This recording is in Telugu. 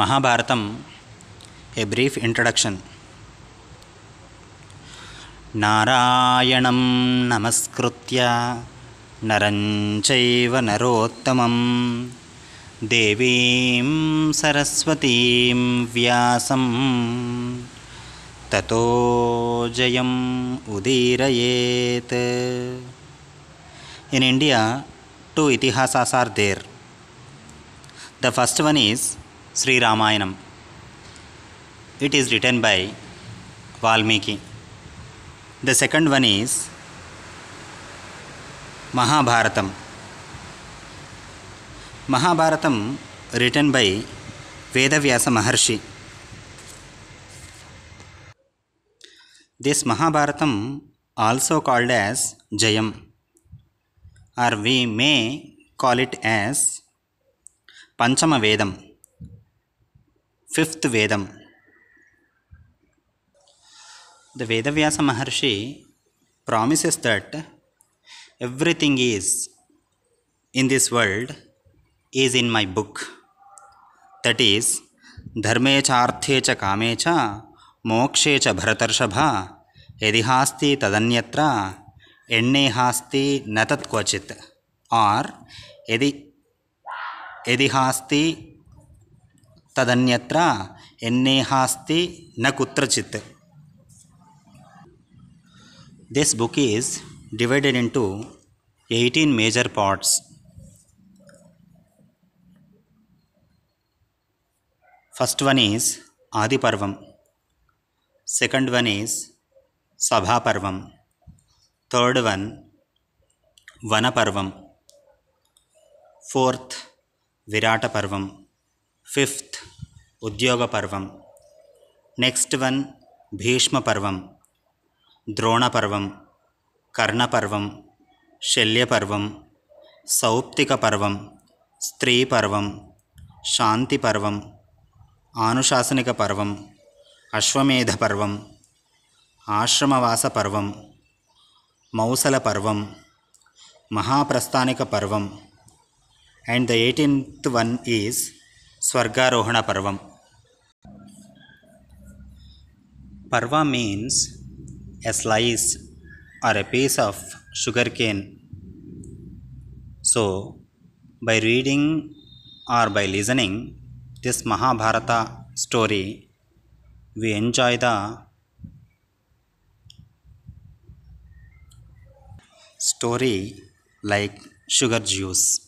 महाभारतम् ए ब्रीफ़् इण्ट्रडक्षन् नारायणं नमस्कृत्य नरञ्चैव नरोत्तमं देवीं सरस्वतीं व्यासं ततो जयम् उदीरयेत् इन् इण्डिया टु इतिहासार् there the first one is Sri Ramayanam. It is written by Valmiki. The second one is Mahabharatam. Mahabharatam written by Vedavyasa Maharshi. This Mahabharatam also called as Jayam or we may call it as Panchama Vedam. fifth Vedam. The Vedavyasa Maharshi promises that everything is in this world is in my book. That is, dharme chaarthe cha kame cha mokshe cha bharatarshabha edihasti tadanyatra ennehasti natat kvachit or edi edihasti తదన్యత్ర ఎన్నేహాస్తి న కుత్రచిత్ this book is divided into eighteen major parts first one is Adiparvam second one is Sabhaparvam third one Vanaparvam fourth Virata Parvam fifth ఉద్యోగ పర్వం నెక్స్ట్ వన్ భీష్మ పర్వం భీష్మపర్వం ద్రోణపర్వం కర్ణపర్వం శల్యపర్వం పర్వం శాంతి పర్వం ఆనుశాసనిక పర్వం అశ్వమేధ పర్వం ఆశ్రమవాస పర్వం మౌసల Parvam Mahaprasthanika Parvam and the eighteenth one is Swargarohana Parvam Parva means a slice or a piece of sugarcane. So, by reading or by listening this Mahabharata story, we enjoy the story like sugar juice.